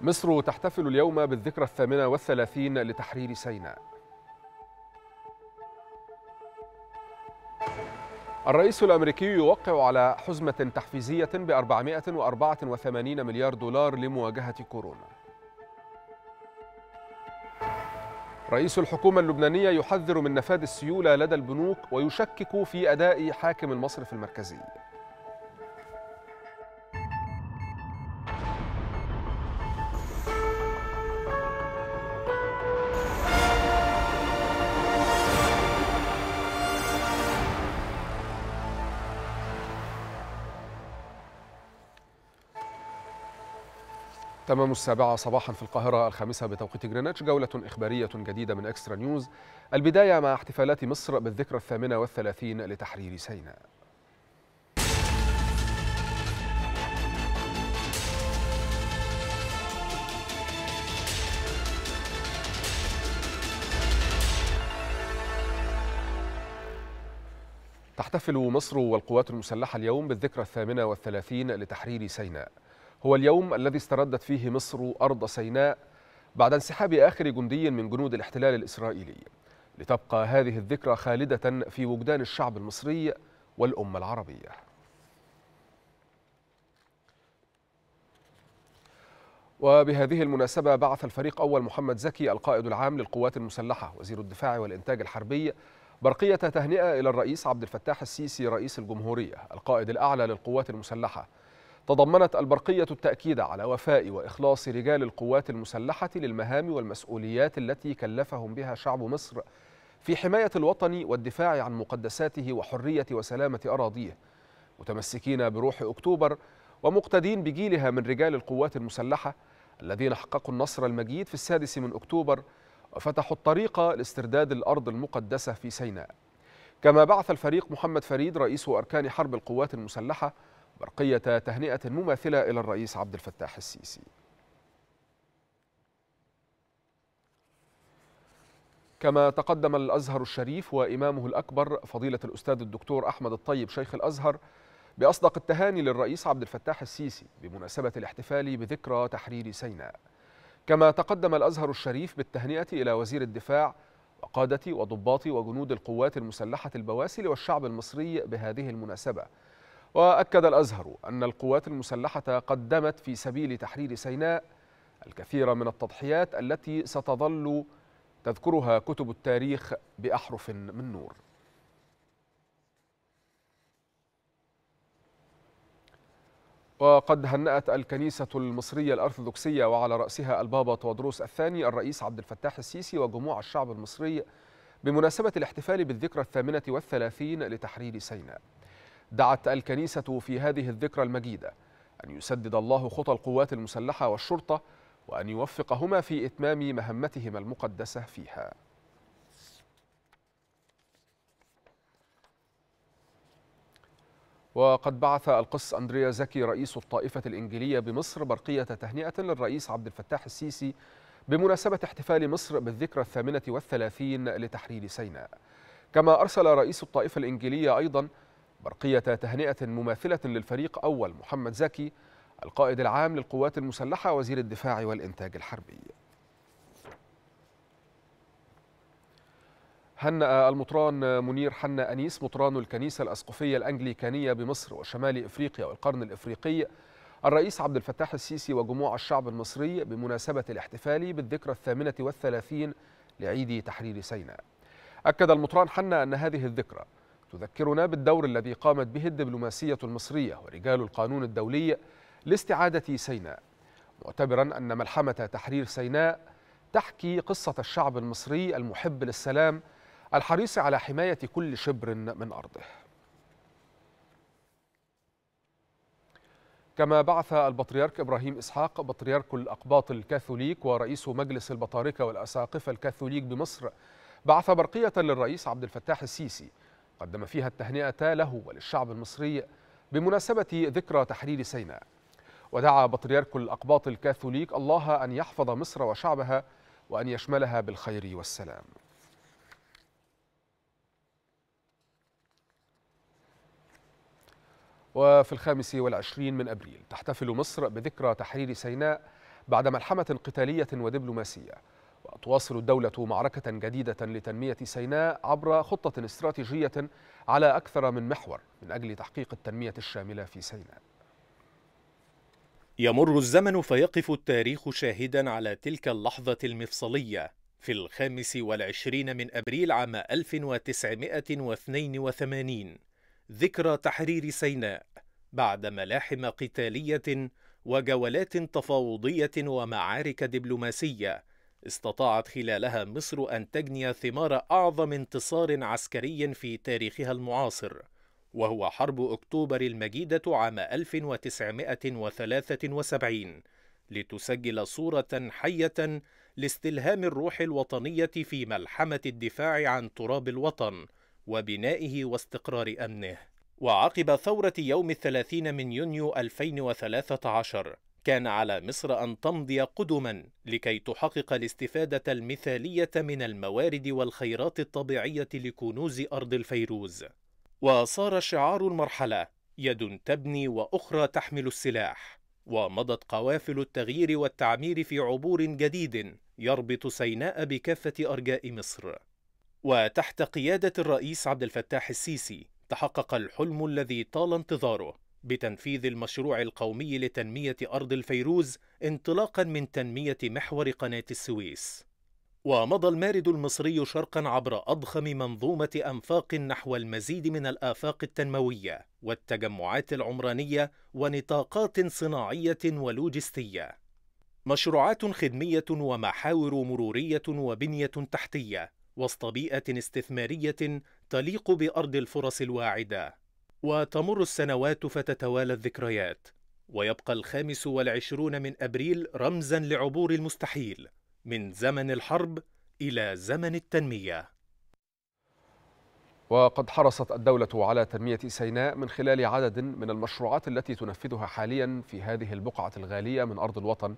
مصر تحتفل اليوم بالذكرى الثامنة والثلاثين لتحرير سيناء الرئيس الأمريكي يوقع على حزمة تحفيزية ب 484 مليار دولار لمواجهة كورونا رئيس الحكومة اللبنانية يحذر من نفاذ السيولة لدى البنوك ويشكك في أداء حاكم المصرف المركزي تمام السابعة صباحا في القاهرة الخامسة بتوقيت جرينتش جولة إخبارية جديدة من إكسترا نيوز البداية مع احتفالات مصر بالذكرى الثامنة والثلاثين لتحرير سيناء تحتفل مصر والقوات المسلحة اليوم بالذكرى الثامنة والثلاثين لتحرير سيناء هو اليوم الذي استردت فيه مصر أرض سيناء بعد انسحاب آخر جندي من جنود الاحتلال الإسرائيلي لتبقى هذه الذكرى خالدة في وجدان الشعب المصري والأمة العربية وبهذه المناسبة بعث الفريق أول محمد زكي القائد العام للقوات المسلحة وزير الدفاع والإنتاج الحربي برقية تهنئة إلى الرئيس عبد الفتاح السيسي رئيس الجمهورية القائد الأعلى للقوات المسلحة تضمنت البرقية التأكيد على وفاء وإخلاص رجال القوات المسلحة للمهام والمسؤوليات التي كلفهم بها شعب مصر في حماية الوطن والدفاع عن مقدساته وحرية وسلامة أراضيه متمسكين بروح أكتوبر ومقتدين بجيلها من رجال القوات المسلحة الذين حققوا النصر المجيد في السادس من أكتوبر وفتحوا الطريق لاسترداد الأرض المقدسة في سيناء كما بعث الفريق محمد فريد رئيس أركان حرب القوات المسلحة برقية تهنئة مماثلة إلى الرئيس عبد الفتاح السيسي كما تقدم الأزهر الشريف وإمامه الأكبر فضيلة الأستاذ الدكتور أحمد الطيب شيخ الأزهر بأصدق التهاني للرئيس عبد الفتاح السيسي بمناسبة الاحتفال بذكرى تحرير سيناء كما تقدم الأزهر الشريف بالتهنئة إلى وزير الدفاع وقادة وضباط وجنود القوات المسلحة البواسل والشعب المصري بهذه المناسبة وأكد الأزهر أن القوات المسلحة قدمت في سبيل تحرير سيناء الكثير من التضحيات التي ستظل تذكرها كتب التاريخ بأحرف من نور وقد هنأت الكنيسة المصرية الأرثوذكسية وعلى رأسها البابا تودروس الثاني الرئيس عبد الفتاح السيسي وجموع الشعب المصري بمناسبة الاحتفال بالذكرى الثامنة والثلاثين لتحرير سيناء دعت الكنيسة في هذه الذكرى المجيدة أن يسدد الله خطى القوات المسلحة والشرطة وأن يوفقهما في إتمام مهمتهما المقدسة فيها وقد بعث القس أندريا زكي رئيس الطائفة الإنجيلية بمصر برقية تهنئة للرئيس عبد الفتاح السيسي بمناسبة احتفال مصر بالذكرى الثامنة والثلاثين لتحرير سيناء كما أرسل رئيس الطائفة الإنجيلية أيضا برقية تهنئة مماثلة للفريق أول محمد زكي القائد العام للقوات المسلحة وزير الدفاع والإنتاج الحربي هنأ المطران منير حنا أنيس مطران الكنيسة الأسقفية الأنجليكانية بمصر وشمال إفريقيا والقرن الإفريقي الرئيس عبد الفتاح السيسي وجموع الشعب المصري بمناسبة الاحتفال بالذكرى الثامنة والثلاثين لعيد تحرير سيناء أكد المطران حنا أن هذه الذكرى تذكرنا بالدور الذي قامت به الدبلوماسية المصرية ورجال القانون الدولي لاستعادة سيناء معتبرا أن ملحمة تحرير سيناء تحكي قصة الشعب المصري المحب للسلام الحريص على حماية كل شبر من أرضه كما بعث البطريرك إبراهيم إسحاق بطريرك الأقباط الكاثوليك ورئيس مجلس البطاركة والأساقفة الكاثوليك بمصر بعث برقية للرئيس عبد الفتاح السيسي قدم فيها التهنئة له وللشعب المصري بمناسبة ذكرى تحرير سيناء ودعا بطريرك الأقباط الكاثوليك الله أن يحفظ مصر وشعبها وأن يشملها بالخير والسلام وفي الخامس والعشرين من أبريل تحتفل مصر بذكرى تحرير سيناء بعد ملحمة قتالية ودبلوماسية تواصل الدولة معركة جديدة لتنمية سيناء عبر خطة استراتيجية على أكثر من محور من أجل تحقيق التنمية الشاملة في سيناء. يمر الزمن فيقف التاريخ شاهدا على تلك اللحظة المفصلية في الخامس والعشرين من أبريل عام 1982 ذكرى تحرير سيناء بعد ملاحم قتالية وجولات تفاوضية ومعارك دبلوماسية استطاعت خلالها مصر أن تجني ثمار أعظم انتصار عسكري في تاريخها المعاصر وهو حرب أكتوبر المجيدة عام 1973 لتسجل صورة حية لاستلهام الروح الوطنية في ملحمة الدفاع عن تراب الوطن وبنائه واستقرار أمنه وعقب ثورة يوم الثلاثين من يونيو 2013 كان على مصر أن تمضي قدما لكي تحقق الاستفادة المثالية من الموارد والخيرات الطبيعية لكنوز أرض الفيروز. وصار شعار المرحلة يد تبني وأخرى تحمل السلاح. ومضت قوافل التغيير والتعمير في عبور جديد يربط سيناء بكافة أرجاء مصر. وتحت قيادة الرئيس عبد الفتاح السيسي تحقق الحلم الذي طال انتظاره بتنفيذ المشروع القومي لتنمية أرض الفيروز انطلاقا من تنمية محور قناة السويس. ومضى المارد المصري شرقا عبر أضخم منظومة أنفاق نحو المزيد من الآفاق التنموية والتجمعات العمرانية ونطاقات صناعية ولوجستية. مشروعات خدمية ومحاور مرورية وبنية تحتية وسط بيئة استثمارية تليق بأرض الفرص الواعدة. وتمر السنوات فتتوالى الذكريات ويبقى الخامس والعشرون من أبريل رمزا لعبور المستحيل من زمن الحرب إلى زمن التنمية وقد حرصت الدولة على تنمية سيناء من خلال عدد من المشروعات التي تنفذها حاليا في هذه البقعة الغالية من أرض الوطن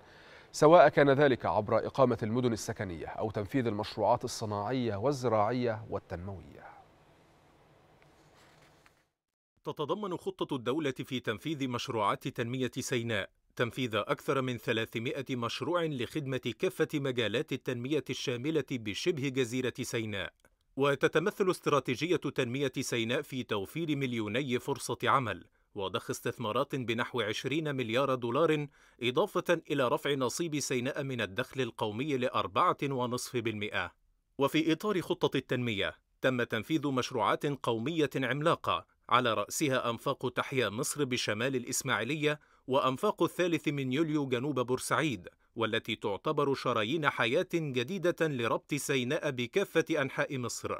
سواء كان ذلك عبر إقامة المدن السكنية أو تنفيذ المشروعات الصناعية والزراعية والتنموية تتضمن خطة الدولة في تنفيذ مشروعات تنمية سيناء تنفيذ أكثر من 300 مشروع لخدمة كافة مجالات التنمية الشاملة بشبه جزيرة سيناء. وتتمثل استراتيجية تنمية سيناء في توفير مليوني فرصة عمل، وضخ استثمارات بنحو 20 مليار دولار، إضافة إلى رفع نصيب سيناء من الدخل القومي لأربعة ونصف بالمئة. وفي إطار خطة التنمية، تم تنفيذ مشروعات قومية عملاقة على رأسها أنفاق تحيا مصر بشمال الإسماعيلية وأنفاق الثالث من يوليو جنوب بورسعيد والتي تعتبر شرايين حياة جديدة لربط سيناء بكافة أنحاء مصر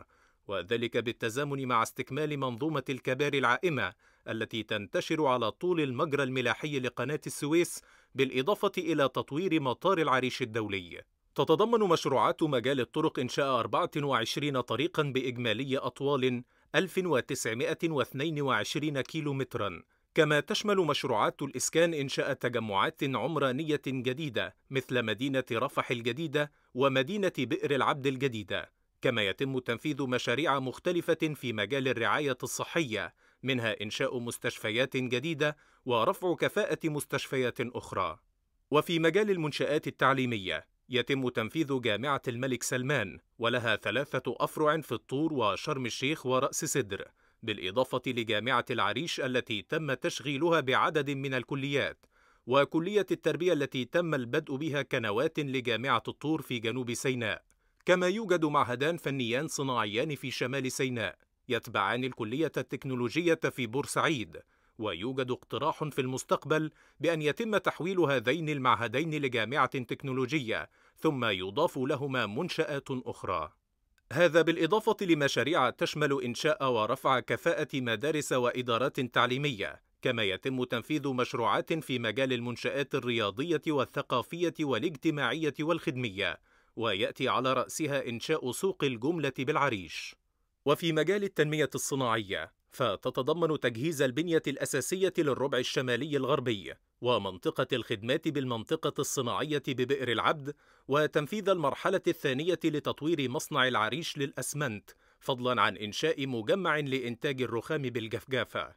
وذلك بالتزامن مع استكمال منظومة الكباري العائمة التي تنتشر على طول المجرى الملاحي لقناة السويس بالإضافة إلى تطوير مطار العريش الدولي تتضمن مشروعات مجال الطرق إنشاء 24 طريقا بإجمالية أطوال 1922 كيلومتراً كما تشمل مشروعات الإسكان إنشاء تجمعات عمرانية جديدة مثل مدينة رفح الجديدة ومدينة بئر العبد الجديدة كما يتم تنفيذ مشاريع مختلفة في مجال الرعاية الصحية منها إنشاء مستشفيات جديدة ورفع كفاءة مستشفيات أخرى وفي مجال المنشآت التعليمية يتم تنفيذ جامعة الملك سلمان ولها ثلاثة أفرع في الطور وشرم الشيخ ورأس سدر بالإضافة لجامعة العريش التي تم تشغيلها بعدد من الكليات وكلية التربية التي تم البدء بها كنوات لجامعة الطور في جنوب سيناء كما يوجد معهدان فنيان صناعيان في شمال سيناء يتبعان الكلية التكنولوجية في بورسعيد ويوجد اقتراح في المستقبل بأن يتم تحويل هذين المعهدين لجامعة تكنولوجية ثم يضاف لهما منشآت أخرى. هذا بالإضافة لمشاريع تشمل إنشاء ورفع كفاءة مدارس وإدارات تعليمية، كما يتم تنفيذ مشروعات في مجال المنشآت الرياضية والثقافية والاجتماعية والخدمية، ويأتي على رأسها إنشاء سوق الجملة بالعريش. وفي مجال التنمية الصناعية، فتتضمن تجهيز البنية الأساسية للربع الشمالي الغربي ومنطقة الخدمات بالمنطقة الصناعية ببئر العبد وتنفيذ المرحلة الثانية لتطوير مصنع العريش للأسمنت فضلا عن إنشاء مجمع لإنتاج الرخام بالجفجافة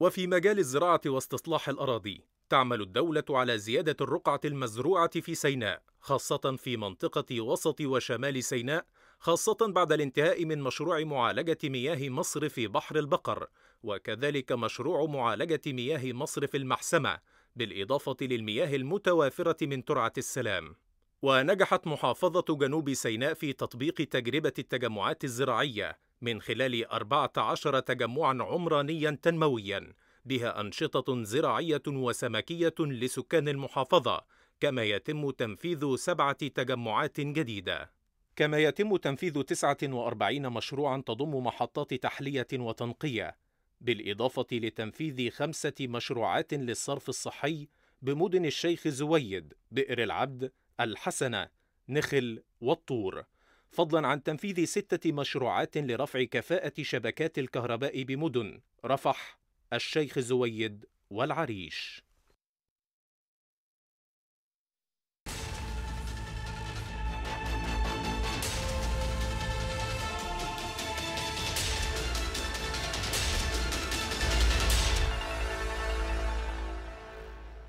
وفي مجال الزراعة واستصلاح الأراضي تعمل الدولة على زيادة الرقعة المزروعة في سيناء خاصة في منطقة وسط وشمال سيناء خاصة بعد الانتهاء من مشروع معالجة مياه مصر في بحر البقر، وكذلك مشروع معالجة مياه مصر في المحسمة، بالإضافة للمياه المتوافرة من ترعة السلام. ونجحت محافظة جنوب سيناء في تطبيق تجربة التجمعات الزراعية من خلال 14 تجمعا عمرانيا تنمويا، بها أنشطة زراعية وسمكية لسكان المحافظة، كما يتم تنفيذ سبعة تجمعات جديدة. كما يتم تنفيذ 49 مشروعا تضم محطات تحلية وتنقية، بالإضافة لتنفيذ خمسة مشروعات للصرف الصحي بمدن الشيخ زويد، بئر العبد، الحسنة، نخل والطور، فضلا عن تنفيذ ستة مشروعات لرفع كفاءة شبكات الكهرباء بمدن رفح، الشيخ زويد والعريش.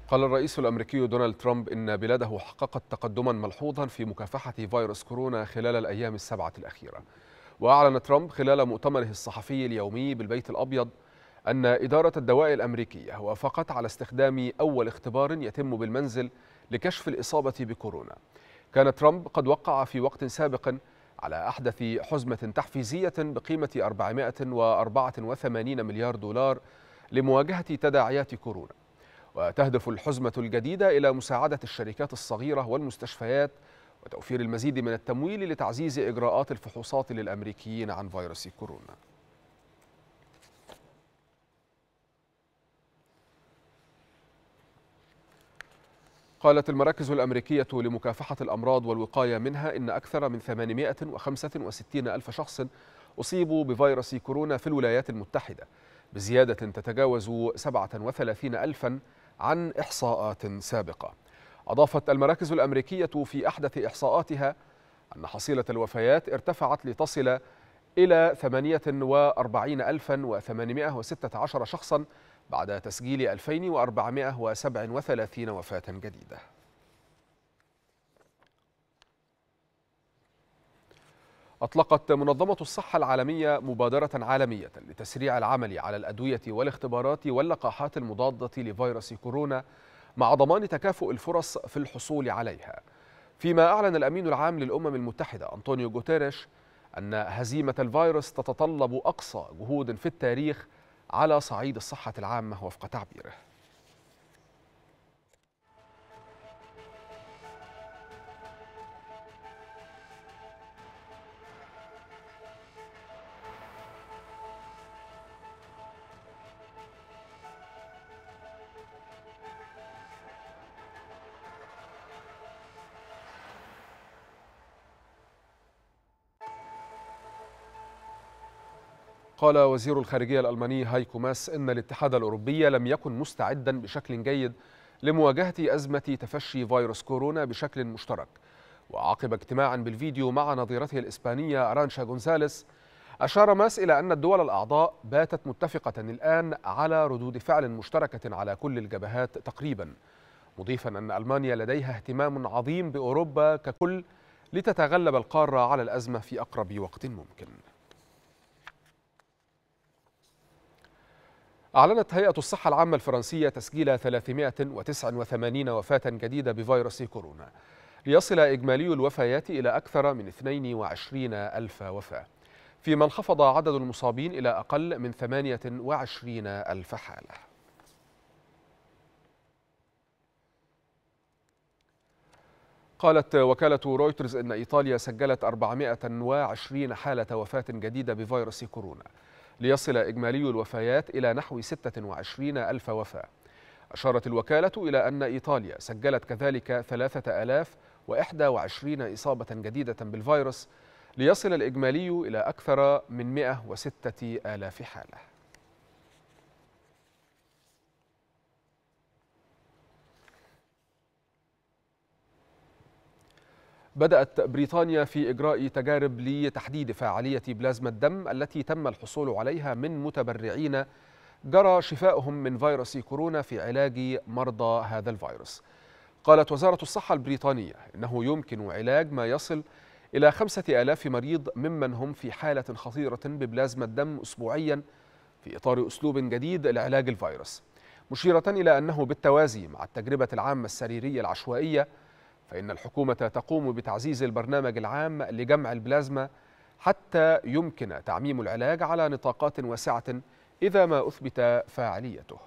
قال الرئيس الامريكي دونالد ترامب ان بلاده حققت تقدما ملحوظا في مكافحه فيروس كورونا خلال الايام السبعه الاخيره. واعلن ترامب خلال مؤتمره الصحفي اليومي بالبيت الابيض ان اداره الدواء الامريكيه وافقت على استخدام اول اختبار يتم بالمنزل لكشف الاصابه بكورونا. كان ترامب قد وقع في وقت سابق على احدث حزمه تحفيزيه بقيمه 484 مليار دولار لمواجهه تداعيات كورونا. وتهدف الحزمة الجديدة إلى مساعدة الشركات الصغيرة والمستشفيات وتوفير المزيد من التمويل لتعزيز إجراءات الفحوصات للأمريكيين عن فيروس كورونا قالت المراكز الأمريكية لمكافحة الأمراض والوقاية منها إن أكثر من 865 ألف شخص أصيبوا بفيروس كورونا في الولايات المتحدة بزيادة تتجاوز 37 ألفاً عن إحصاءات سابقة أضافت المراكز الأمريكية في أحدث إحصاءاتها أن حصيلة الوفيات ارتفعت لتصل إلى 48816 شخصا بعد تسجيل 2437 وفاة جديدة أطلقت منظمة الصحة العالمية مبادرة عالمية لتسريع العمل على الأدوية والاختبارات واللقاحات المضادة لفيروس كورونا مع ضمان تكافؤ الفرص في الحصول عليها فيما أعلن الأمين العام للأمم المتحدة أنطونيو جوتيريش أن هزيمة الفيروس تتطلب أقصى جهود في التاريخ على صعيد الصحة العامة وفق تعبيره قال وزير الخارجية الألماني هايكو ماس إن الاتحاد الأوروبي لم يكن مستعدا بشكل جيد لمواجهة أزمة تفشي فيروس كورونا بشكل مشترك وعقب اجتماعا بالفيديو مع نظيرته الإسبانية أرانشا غونزاليس أشار ماس إلى أن الدول الأعضاء باتت متفقة الآن على ردود فعل مشتركة على كل الجبهات تقريبا مضيفا أن ألمانيا لديها اهتمام عظيم بأوروبا ككل لتتغلب القارة على الأزمة في أقرب وقت ممكن أعلنت هيئة الصحة العامة الفرنسية تسجيل 389 وفاة جديدة بفيروس كورونا ليصل إجمالي الوفيات إلى أكثر من 22 ألف وفاة فيما انخفض عدد المصابين إلى أقل من 28 ألف حالة قالت وكالة رويترز أن إيطاليا سجلت 420 حالة وفاة جديدة بفيروس كورونا ليصل إجمالي الوفيات إلى نحو 26 ألف وفاة أشارت الوكالة إلى أن إيطاليا سجلت كذلك 3021 إصابة جديدة بالفيروس ليصل الإجمالي إلى أكثر من 106 آلاف حالة بدأت بريطانيا في إجراء تجارب لتحديد فاعلية بلازما الدم التي تم الحصول عليها من متبرعين جرى شفائهم من فيروس كورونا في علاج مرضى هذا الفيروس قالت وزارة الصحة البريطانية إنه يمكن علاج ما يصل إلى خمسة آلاف مريض ممن هم في حالة خطيرة ببلازما الدم أسبوعيا في إطار أسلوب جديد لعلاج الفيروس مشيرة إلى أنه بالتوازي مع التجربة العامة السريرية العشوائية فإن الحكومة تقوم بتعزيز البرنامج العام لجمع البلازما حتى يمكن تعميم العلاج على نطاقات واسعة إذا ما أثبت فاعليته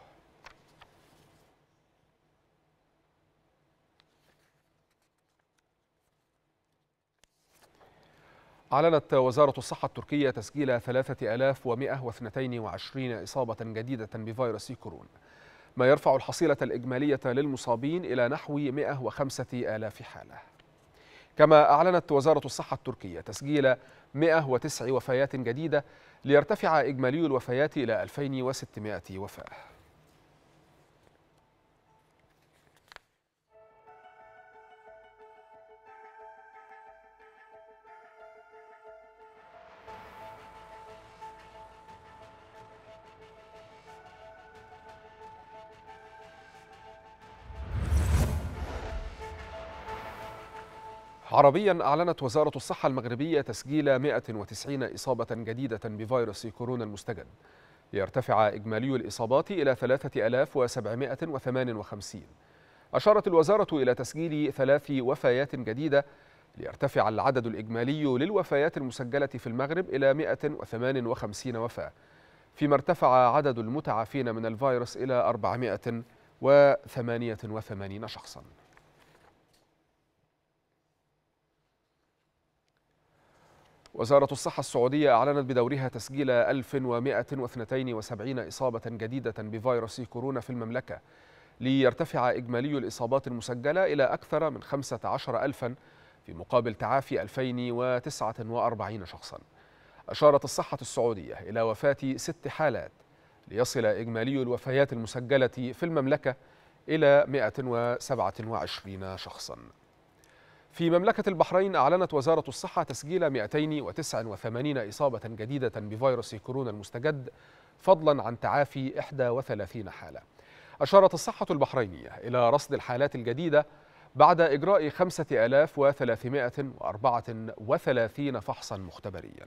أعلنت وزارة الصحة التركية تسجيل 3122 إصابة جديدة بفيروس كورونا ما يرفع الحصيلة الإجمالية للمصابين إلى نحو 105 آلاف حالة كما أعلنت وزارة الصحة التركية تسجيل 109 وفيات جديدة ليرتفع إجمالي الوفيات إلى 2600 وفاة عربيا أعلنت وزارة الصحة المغربية تسجيل 190 إصابة جديدة بفيروس كورونا المستجد ليرتفع إجمالي الإصابات إلى 3758 أشارت الوزارة إلى تسجيل ثلاث وفيات جديدة ليرتفع العدد الإجمالي للوفيات المسجلة في المغرب إلى 158 وفاة فيما ارتفع عدد المتعافين من الفيروس إلى 488 شخصاً وزارة الصحة السعودية أعلنت بدورها تسجيل 1172 إصابة جديدة بفيروس كورونا في المملكة ليرتفع إجمالي الإصابات المسجلة إلى أكثر من 15 ألفا في مقابل تعافي 2049 شخصا أشارت الصحة السعودية إلى وفاة ست حالات ليصل إجمالي الوفيات المسجلة في المملكة إلى 127 شخصاً في مملكة البحرين أعلنت وزارة الصحة تسجيل 289 إصابة جديدة بفيروس كورونا المستجد فضلا عن تعافي 31 حالة أشارت الصحة البحرينية إلى رصد الحالات الجديدة بعد إجراء 5334 فحصا مختبريا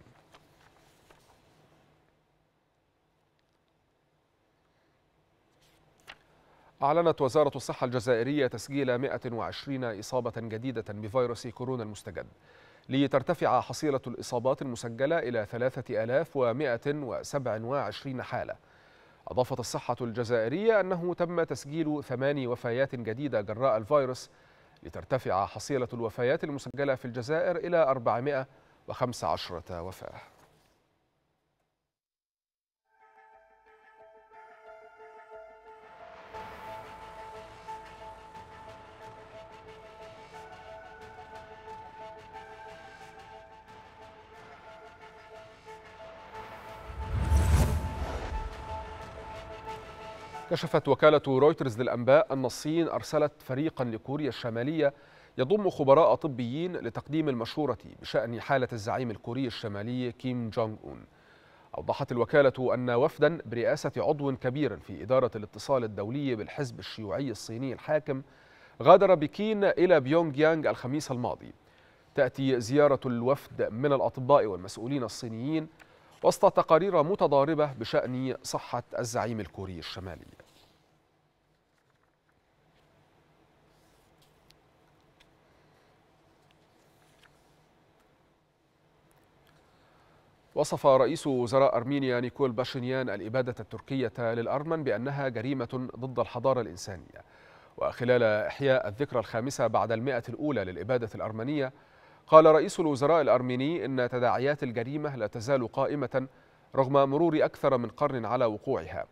أعلنت وزارة الصحة الجزائرية تسجيل 120 إصابة جديدة بفيروس كورونا المستجد لترتفع حصيلة الإصابات المسجلة إلى 3127 حالة أضافت الصحة الجزائرية أنه تم تسجيل ثماني وفيات جديدة جراء الفيروس لترتفع حصيلة الوفيات المسجلة في الجزائر إلى 415 وفاة كشفت وكالة رويترز للأنباء أن الصين أرسلت فريقا لكوريا الشمالية يضم خبراء طبيين لتقديم المشورة بشأن حالة الزعيم الكوري الشمالي كيم جونغ أون أوضحت الوكالة أن وفدا برئاسة عضو كبير في إدارة الاتصال الدولي بالحزب الشيوعي الصيني الحاكم غادر بكين إلى بيونغ يانغ الخميس الماضي تأتي زيارة الوفد من الأطباء والمسؤولين الصينيين وسط تقارير متضاربة بشأن صحة الزعيم الكوري الشمالي وصف رئيس وزراء أرمينيا نيكول باشنيان الإبادة التركية للأرمن بأنها جريمة ضد الحضارة الإنسانية وخلال إحياء الذكرى الخامسة بعد المئة الأولى للإبادة الأرمنية قال رئيس الوزراء الأرميني إن تداعيات الجريمة لا تزال قائمة رغم مرور أكثر من قرن على وقوعها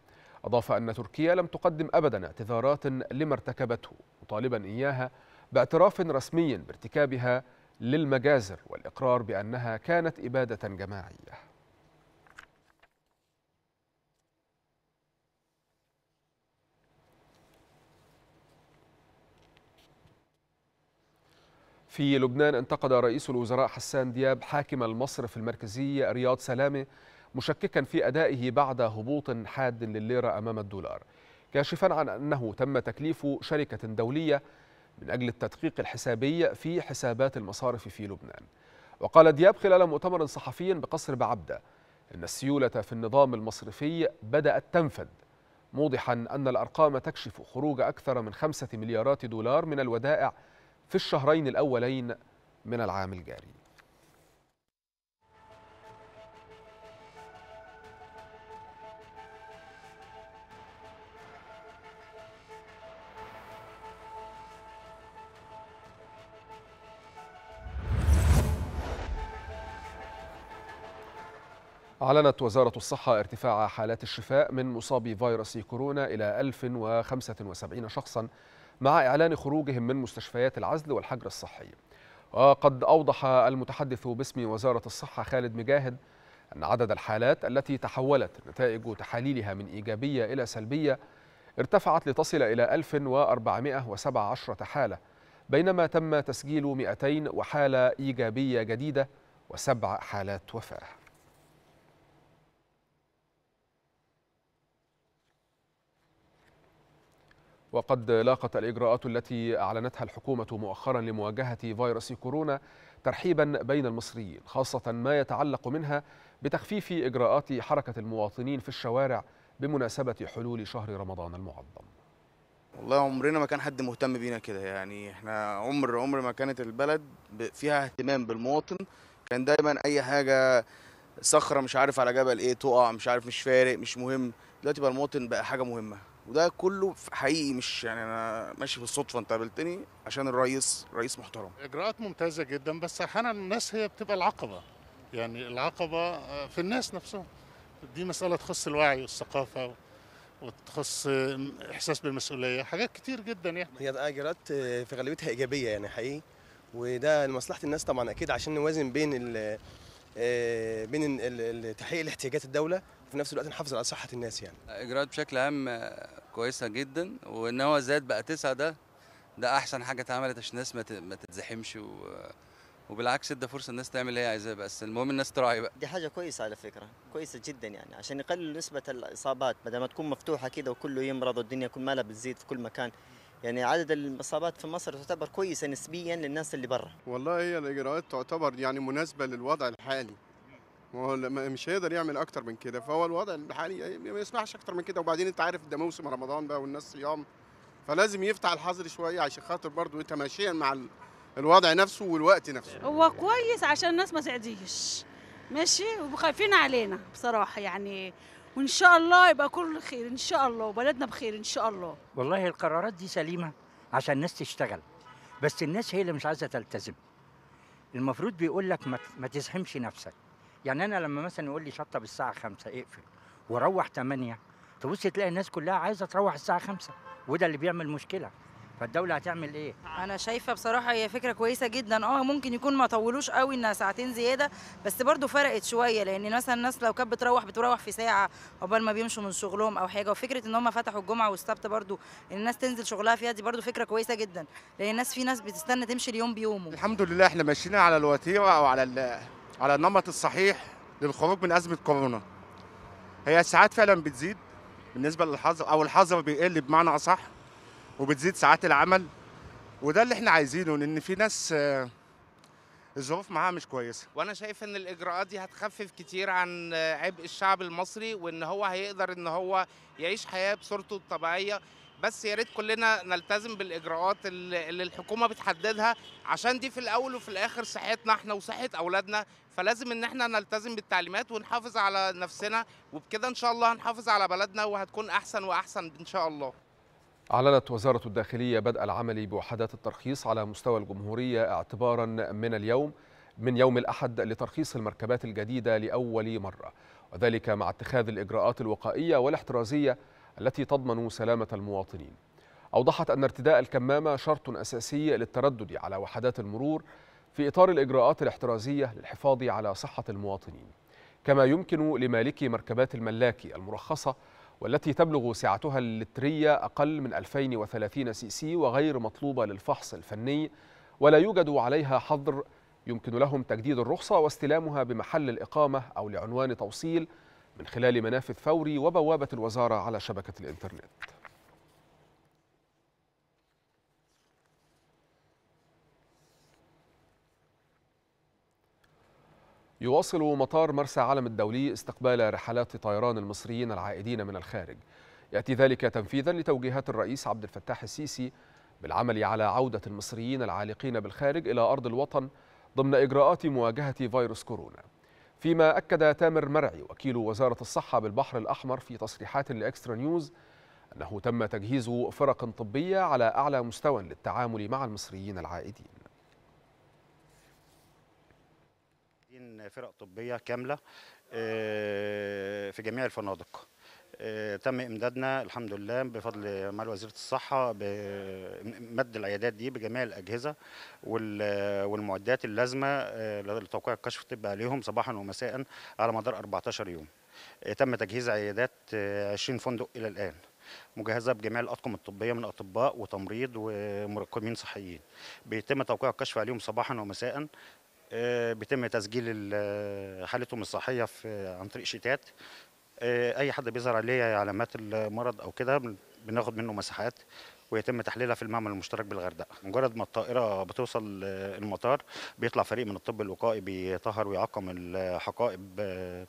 أضاف أن تركيا لم تقدم أبدا اعتذارات لما ارتكبته مطالبا إياها باعتراف رسمي بارتكابها للمجازر والإقرار بأنها كانت إبادة جماعية في لبنان انتقد رئيس الوزراء حسان دياب حاكم المصرف المركزي رياض سلامه مشككا في أدائه بعد هبوط حاد للليرة أمام الدولار كاشفا عن أنه تم تكليف شركة دولية من أجل التدقيق الحسابي في حسابات المصارف في لبنان وقال دياب خلال مؤتمر صحفي بقصر بعبدة إن السيولة في النظام المصرفي بدأت تنفذ موضحا أن الأرقام تكشف خروج أكثر من خمسة مليارات دولار من الودائع في الشهرين الأولين من العام الجاري أعلنت وزارة الصحة ارتفاع حالات الشفاء من مصابي فيروس كورونا إلى 1075 شخصا مع إعلان خروجهم من مستشفيات العزل والحجر الصحي وقد أوضح المتحدث باسم وزارة الصحة خالد مجاهد أن عدد الحالات التي تحولت نتائج تحاليلها من إيجابية إلى سلبية ارتفعت لتصل إلى 1417 حالة بينما تم تسجيل 200 وحالة إيجابية جديدة وسبع حالات وفاة وقد لاقت الإجراءات التي أعلنتها الحكومة مؤخرا لمواجهة فيروس كورونا ترحيبا بين المصريين خاصة ما يتعلق منها بتخفيف إجراءات حركة المواطنين في الشوارع بمناسبة حلول شهر رمضان المعظم والله عمرنا ما كان حد مهتم بينا كده يعني احنا عمر عمر ما كانت البلد فيها اهتمام بالمواطن كان دايما اي حاجه صخره مش عارف على جبل ايه تقع مش عارف مش فارق مش مهم دلوقتي بقى المواطن بقى حاجه مهمه وده كله حقيقي مش يعني انا ماشي في الصدفه انت قابلتني عشان الرئيس رئيس محترم اجراءات ممتازه جدا بس احيانا الناس هي بتبقى العقبه يعني العقبه آه، في الناس نفسهم دي مساله تخص الوعي والثقافه وتخص احساس بالمسؤوليه حاجات كتير جدا يعني هي اجراءات آه، في غالبيتها ايجابيه يعني حقيقي وده لمصلحه الناس طبعا اكيد عشان نوازن بين آه، بين تحقيق الاحتياجات الدوله في نفس الوقت نحافظ على صحه الناس يعني اجراءات بشكل عام آه، كويسه جدا وان هو زاد بقى تسعه ده ده احسن حاجه اتعملت عشان الناس ما تتزحمش و... وبالعكس ده فرصه الناس تعمل اللي هي عايزاه بس المهم الناس تراعي بقى دي حاجه كويسه على فكره كويسه جدا يعني عشان يقلل نسبه الاصابات بدل ما تكون مفتوحه كده وكله يمرض والدنيا كل مالها بتزيد في كل مكان يعني عدد الاصابات في مصر تعتبر كويسه نسبيا للناس اللي برا والله هي الاجراءات تعتبر يعني مناسبه للوضع الحالي ما هو مش هيقدر يعمل اكتر من كده فهو الوضع الحالي ما يسمحش اكتر من كده وبعدين انت عارف ده موسم رمضان بقى والناس صيام فلازم يفتح الحظر شويه عشان خاطر برضه ماشيا مع الوضع نفسه والوقت نفسه هو كويس عشان الناس ما تعديش ماشي وخايفين علينا بصراحه يعني وان شاء الله يبقى كل خير ان شاء الله وبلدنا بخير ان شاء الله والله القرارات دي سليمه عشان الناس تشتغل بس الناس هي اللي مش عايزه تلتزم المفروض بيقول لك ما تزحمش نفسك يعني انا لما مثلا يقول لي شطب الساعه 5 اقفل وروح 8 تبص تلاقي الناس كلها عايزه تروح الساعه 5 وده اللي بيعمل مشكله فالدوله هتعمل ايه انا شايفه بصراحه هي فكره كويسه جدا اه ممكن يكون ما طولوش قوي انها ساعتين زياده بس برضو فرقت شويه لان مثلا الناس لو كانت بتروح بتروح في ساعه عقبال ما بيمشوا من شغلهم او حاجه وفكره ان هم فتحوا الجمعه والسبت برضو ان الناس تنزل شغلها فيها دي برضو فكره كويسه جدا لان الناس في ناس بتستنى تمشي اليوم بيومه الحمد لله احنا ماشيين على الوتيره او على على النمط الصحيح للخروج من أزمة كورونا هي الساعات فعلا بتزيد بالنسبة للحظر أو الحظر بيقل بمعنى أصح وبتزيد ساعات العمل وده اللي احنا عايزينه لان في ناس آه، الظروف معاها مش كويسه وانا شايف ان الاجراءات دي هتخفف كتير عن آه، عبء الشعب المصري وان هو هيقدر ان هو يعيش حياه بصورته الطبيعيه بس يا ريت كلنا نلتزم بالاجراءات اللي الحكومه بتحددها عشان دي في الاول وفي الاخر صحتنا احنا وصحه اولادنا فلازم ان احنا نلتزم بالتعليمات ونحافظ على نفسنا وبكده ان شاء الله هنحافظ على بلدنا وهتكون احسن واحسن ان شاء الله أعلنت وزارة الداخلية بدء العمل بوحدات الترخيص على مستوى الجمهورية اعتبارا من اليوم من يوم الأحد لترخيص المركبات الجديدة لأول مرة وذلك مع اتخاذ الإجراءات الوقائية والاحترازية التي تضمن سلامة المواطنين أوضحت أن ارتداء الكمامة شرط أساسي للتردد على وحدات المرور في إطار الإجراءات الاحترازية للحفاظ على صحة المواطنين كما يمكن لمالكي مركبات الملاكي المرخصة والتي تبلغ سعتها اللترية أقل من 2030 سي سي وغير مطلوبة للفحص الفني ولا يوجد عليها حظر يمكن لهم تجديد الرخصة واستلامها بمحل الإقامة أو لعنوان توصيل من خلال منافذ فوري وبوابة الوزارة على شبكة الإنترنت يواصل مطار مرسى علم الدولي استقبال رحلات طيران المصريين العائدين من الخارج يأتي ذلك تنفيذا لتوجيهات الرئيس عبد الفتاح السيسي بالعمل على عودة المصريين العالقين بالخارج إلى أرض الوطن ضمن إجراءات مواجهة فيروس كورونا فيما أكد تامر مرعي وكيل وزارة الصحة بالبحر الأحمر في تصريحات لإكسترا نيوز أنه تم تجهيز فرق طبية على أعلى مستوى للتعامل مع المصريين العائدين فرق طبية كاملة آه، في جميع الفنادق آه، تم امدادنا الحمد لله بفضل معالي وزيره الصحه بمد العيادات دي بجميع الاجهزه والمعدات اللازمه آه، لتوقيع الكشف الطبي عليهم صباحا ومساء على مدار 14 يوم آه، تم تجهيز عيادات 20 فندق الى الان مجهزه بجميع الاطقم الطبيه من اطباء وتمريض ومراقبين صحيين بيتم توقيع الكشف عليهم صباحا ومساء بيتم تسجيل حالتهم الصحيه في عن طريق شيتات آه، اي حد بيظهر عليه علامات المرض او كده بناخد منه مساحات ويتم تحليلها في المعمل المشترك بالغردقه مجرد ما الطائره بتوصل المطار بيطلع فريق من الطب الوقائي بيطهر ويعقم الحقائب آه،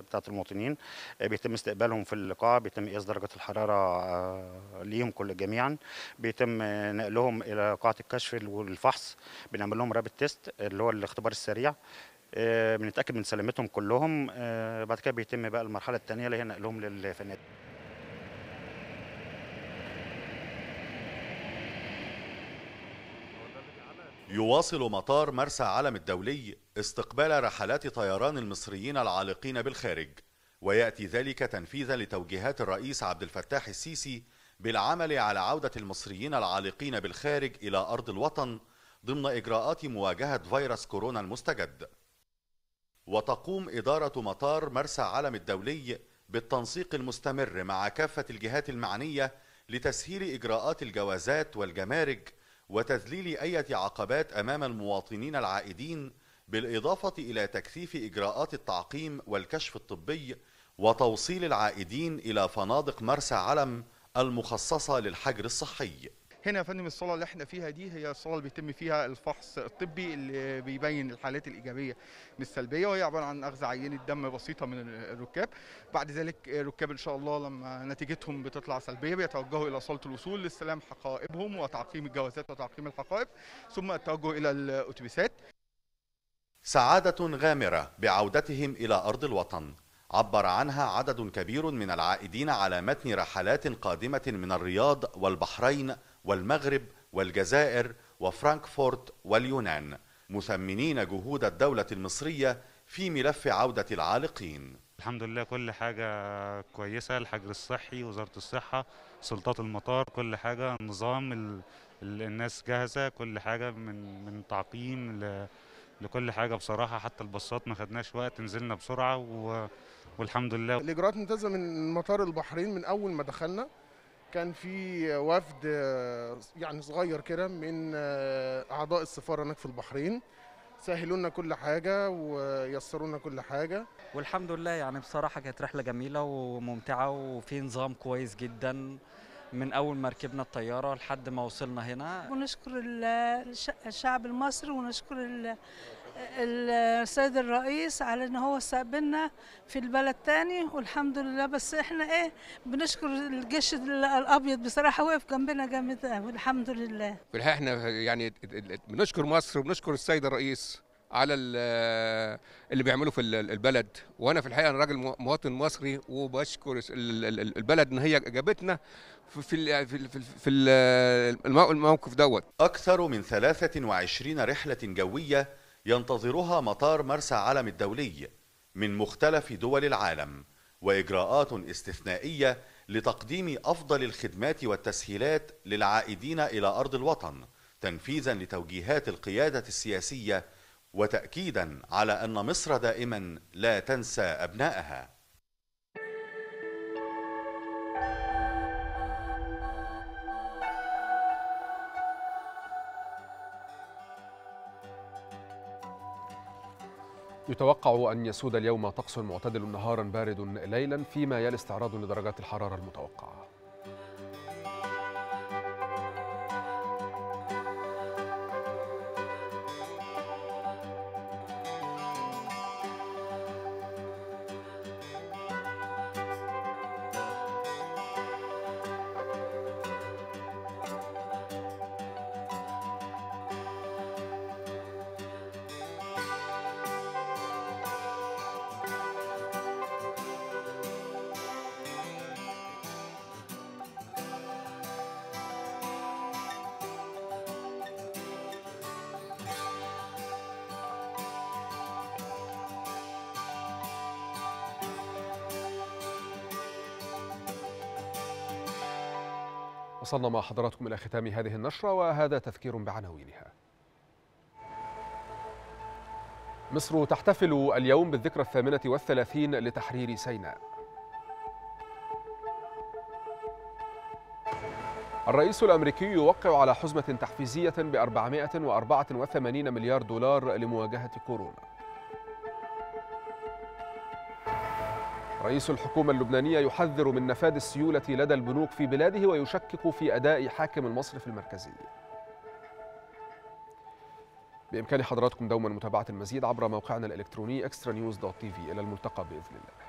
بتاعه المواطنين آه، بيتم استقبالهم في القاعه بيتم قياس درجه الحراره ليهم كل جميعا بيتم نقلهم الى قاعه الكشف والفحص بنعمل لهم رابط تيست اللي هو الاختبار السريع آه، بنتاكد من سلامتهم كلهم آه، بعد كده بيتم بقى المرحله الثانيه اللي هي نقلهم للفنادق يواصل مطار مرسى علم الدولي استقبال رحلات طيران المصريين العالقين بالخارج وياتي ذلك تنفيذا لتوجيهات الرئيس عبد الفتاح السيسي بالعمل على عوده المصريين العالقين بالخارج الى ارض الوطن ضمن اجراءات مواجهه فيروس كورونا المستجد وتقوم إدارة مطار مرسى علم الدولي بالتنسيق المستمر مع كافة الجهات المعنية لتسهيل إجراءات الجوازات والجمارك وتذليل أي عقبات أمام المواطنين العائدين بالإضافة إلى تكثيف إجراءات التعقيم والكشف الطبي وتوصيل العائدين إلى فنادق مرسى علم المخصصة للحجر الصحي هنا يا فندم الصاله اللي احنا فيها دي هي الصاله اللي بيتم فيها الفحص الطبي اللي بيبين الحالات الايجابيه من السلبيه وهي عباره عن اخذ عينه دم بسيطه من الركاب بعد ذلك الركاب ان شاء الله لما نتيجتهم بتطلع سلبيه بيتوجهوا الى صاله الوصول لاستلام حقائبهم وتعقيم الجوازات وتعقيم الحقائب ثم التوجه الى الاتوبيسات سعادة غامرة بعودتهم إلى أرض الوطن عبر عنها عدد كبير من العائدين على متن رحلات قادمة من الرياض والبحرين والمغرب والجزائر وفرانكفورت واليونان مثمنين جهود الدولة المصرية في ملف عودة العالقين الحمد لله كل حاجة كويسة الحجر الصحي وزارة الصحة سلطات المطار كل حاجة نظام ال... ال... الناس جاهزة كل حاجة من من تعقيم ل... لكل حاجة بصراحة حتى البصات ما خدناش وقت نزلنا بسرعة و... والحمد لله الإجراءات ممتازة من مطار البحرين من أول ما دخلنا كان في وفد يعني صغير كده من آه، اعضاء السفاره هناك في البحرين سهلوا لنا كل حاجه ويسروا لنا كل حاجه والحمد لله يعني بصراحه كانت رحله جميله وممتعه وفي نظام كويس جدا من اول ما ركبنا الطياره لحد ما وصلنا هنا ونشكر الشعب المصري ونشكر السيد الرئيس على ان هو استقبلنا في البلد تاني والحمد لله بس احنا ايه بنشكر الجيش الابيض بصراحه وقف جنبنا جامد قوي الحمد لله بالحقيقه احنا يعني بنشكر مصر وبنشكر السيد الرئيس على اللي بيعمله في البلد وانا في الحقيقه انا راجل مواطن مصري وبشكر البلد ان هي جابتنا في في في الموقف دوت اكثر من 23 رحله جويه ينتظرها مطار مرسى علم الدولي من مختلف دول العالم واجراءات استثنائيه لتقديم افضل الخدمات والتسهيلات للعائدين الى ارض الوطن تنفيذا لتوجيهات القياده السياسيه وتاكيدا على ان مصر دائما لا تنسى ابنائها يتوقع أن يسود اليوم طقس معتدل نهارا بارد ليلا فيما يلي استعراض لدرجات الحرارة المتوقعة وصلنا مع حضراتكم إلى ختام هذه النشرة وهذا تذكير بعناوينها مصر تحتفل اليوم بالذكرى الثامنة والثلاثين لتحرير سيناء الرئيس الأمريكي يوقع على حزمة تحفيزية ب 484 مليار دولار لمواجهة كورونا رئيس الحكومة اللبنانية يحذر من نفاذ السيولة لدى البنوك في بلاده ويشكك في أداء حاكم المصرف المركزي بإمكان حضراتكم دوما متابعة المزيد عبر موقعنا الإلكتروني extranews.tv إلى الملتقى بإذن الله